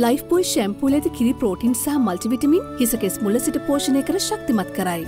Lifebuoy ශැම්පූල ඇති කිරි protein සහ මල්ටිවිටමින් හිසකෙස් මුල සිට පෝෂණය කර ශක්තිමත් කරයි.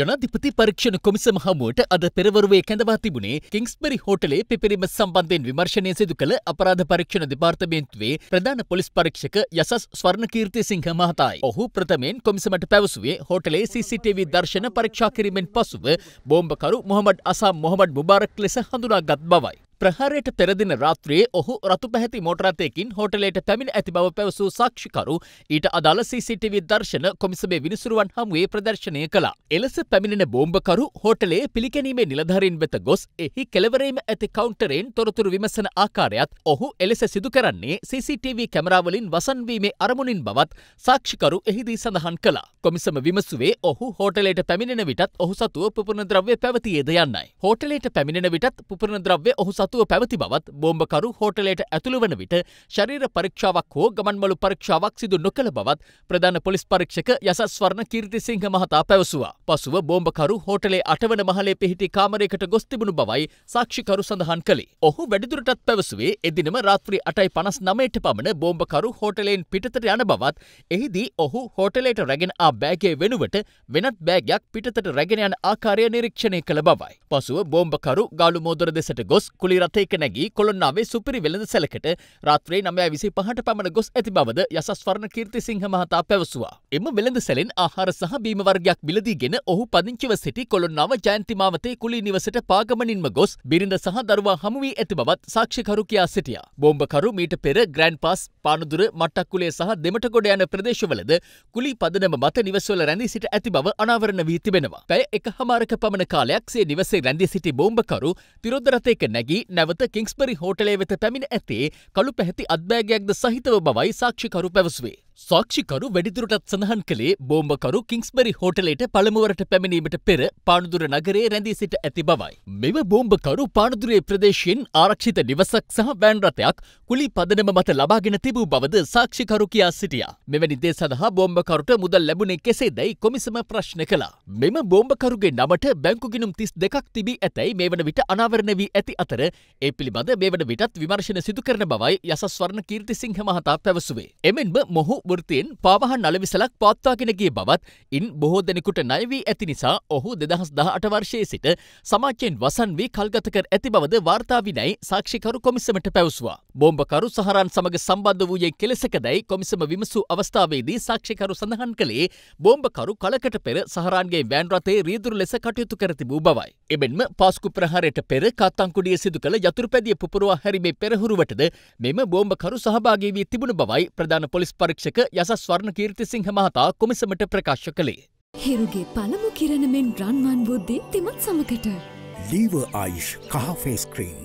ජනාධිපති පරීක්ෂණ කොමිසම හමුවට අද පෙරවරුවේ කැඳවා තිබුණේ කිංස්බරි හෝටලේ පිපිරීම සම්බන්ධයෙන් විමර්ශනය සිදු කළ අපරාධ පරීක්ෂණ දෙපාර්තමේන්තුවේ ප්‍රධාන පොලිස් පරීක්ෂක යසස් ස්වර්ණකීර්ති සිංහ මහතායි. ඔහු ප්‍රථමයෙන් කොමිසමට පැවසුවේ හෝටලේ CCTV දර්ශන පරීක්ෂා කිරීමෙන් පසුව බෝම්බකරු මොහමඩ් අසම් මොහමඩ් මුබාරක් ලෙස හඳුනාගත් බවයි. ප්‍රහාරයට පෙරදින රාත්‍රියේ ඔහු රතු පැහැති මෝටරතයකින් හෝටලයට පැමිණ ඇති බව පැවසූ සාක්ෂිකරු ඊට අදාළ CCTV දර්ශන කොමිසමේ විනිසුරුවන් හමුවේ ප්‍රදර්ශනය කළා. එලෙස පැමිණෙන බෝම්බකරු හෝටලේ පිළිගැනීමේ නිලධාරීන් වෙත ගොස් එහි කෙළවරීම ඇති කවුන්ටරයෙන් තොරතුරු විමසන ආකාරයත් ඔහු එලෙස සිදු කරන්නේ CCTV කැමරාවලින් වසන්වීමේ අරමුණින් බවත් සාක්ෂිකරු එහිදී සඳහන් කළා. කොමිසම විමසුවේ ඔහු හෝටලයට පැමිණෙන විටත් ඔහු සතුව පුපුරණ ද්‍රව්‍ය පැවතියේද යන්නයි. හෝටලයට පැමිණෙන විටත් පුපුරණ ද්‍රව්‍ය ඔහු සතු සතුව පැවති බවත් බෝම්බකරු හෝටලයට ඇතුළු වන විට ශරීර පරීක්ෂාවක් හෝ ගමන්මලු පරීක්ෂාවක් සිදු නොකළ බවත් ප්‍රධාන පොලිස් පරීක්ෂක යසස්වර්ණ කීර්තිසිංහ මහතා පැවසුවා. පසුව බෝම්බකරු හෝටලේ අටවන මහලේ පිහිටි කාමරයකට ගොස් තිබුණු බවයි සාක්ෂිකරු සඳහන් කළේ. ඔහු වැඩිදුරටත් පැවසුවේ එදිනම රාත්‍රී අටයි පනස් නමයට පමණ බෝම්බකරු හෝටලයෙන් පිටතට යන බවත් එහිදී ඔහු හෝටලයට රැගෙන ආ බෑගේ වෙනුවට වෙනත් බෑගයක් පිටතට රැගෙන යන ආකාරය නිරීක්ෂණය කළ බවයි. පසුව බෝම්බකරු ගාලු මෝදර දෙසට ගොස් කුලි කුලි රථයක නැගී කොළොන්නාවේ සුපිරි වෙළඳ සැලකට රාත්‍රී නමය විසි පහට පමණ ගොස් ඇති බවද යසස්වර්ණ කීර්තිසිංහ මහතා පැවසවා. එම වෙළඳ සැලෙන් ආහාර සහ බීමවර්ගයක් බිලදීගෙන ඔහු පදිංචිව සිටි කොළොන්නාව ජයන්තිමාවතේ කුලි නිවසට පාගමනින්ම ගොස් බිරිඳ සහ දරුවා හමුවී ඇති බවත් සාක්ෂිකරු කියා සිටියා. බෝම්බකරු මීට පෙර ග්‍රෑන්් පාස් පානුදුර මට්ටක්කුලේ සහ දෙමට ගොඩ යන ප්‍රදේශවලද කුලි පදනම මත නිවසවල රැඳී සිට ඇති බව අනාවරණ වී තිබෙනවා. පැය එක හමාරක පමණ කාලයක් සේ නිවසේ රැඳී සිටි බෝම්බකරු තිරොද්දරථයක නැගී නැවත කිංස්බරි හෝටලය වෙත පැමිණ ඇත්තේ කළු පැහැති අත්බෑගයක්ද සහිතව බවයි සාක්ෂිකරු පැවසුවේ. සාක්ෂිකරු වැඩිදුරටත් සඳහන් කළේ බෝම්බකරු කිංස්බරි හෝටලේට පළමුවරට පැමිණීමට පෙර පානදුර නගරේ රැඳී සිට ඇති බවයි. මෙම බෝම්බකරු පානදුරේ ප්‍රදේශයෙන් ආරක්ෂිත නිවසක් සහ වෑන් රථයක් කුලි පදනම මත ලබාගෙන තිබූ බවද සාක්ෂිකරු කියා සිටියා. මෙවැනි දේ සඳහා බෝම්බකරුට මුදල් ලැබුණේ කෙසේදැයි කොමිසම ප්‍රශ්න කළා. මෙම බෝම්බකරුගේ නමට බැංකු ගිණුම් තිස් දෙකක් තිබී ඇතැයි මේ වන විට අනාවරණ වී ඇති අතර ඒ පිළිබඳ මේ වන විටත් විමර්ශන සිදු කරන බවයි යසස්වර්ණ කීර්තිසිංහ මහතා පැවසුවේ. එමෙන්ම මොහු වෘතියෙන් පාවහ නලවිසලක් පවත්වාගෙනගේ බවත් ඉන් බොහෝ දෙනෙකුට නයවී ඇති නිසා ඔහු දෙදහස් දහ අට වර්ෂයේ සිට සමාජයෙන් වසන් වී කල්ගත කර ඇති බවද වාර්තාාවිනැයි සාක්ෂිකරු කොමිසමට පැවසවා. බෝම්බකරු සහරන් සමග සම්බන්ධ වූයේ කෙලෙසකදැයි කොමිසම විමසූ අවස්ථාවේදී සාක්ෂිකරු සඳහන් කළේ බෝම්බකරු කලකට පෙර සහරන්ගේ වෑන් රථේ රීදුරු ලෙස කටයුතු කර තිබූ බවයි. එමෙන්ම පාස්කු ප්‍රහාරයට පෙර කාත්තංකුඩිය සිදු කළ යතුරුපැදිය පුපුරවා හැරීමේ පෙරහුරුවටද මෙම බෝම්බකරු සහභාගී වී තිබුණු බවයි ප්‍රධාන පොලිස් පරීක්ෂක යසස් වර්ණ කීර්තිසිංහ මහතා කොමිසමට ප්‍රකාශ කළේ. හිරුගේ පළමු කිරණමෙන් රන්වන් වූ දේ තිමත් සමකට. ලීව ආයිෂ් කහ ෆේස් ක්‍රීම්.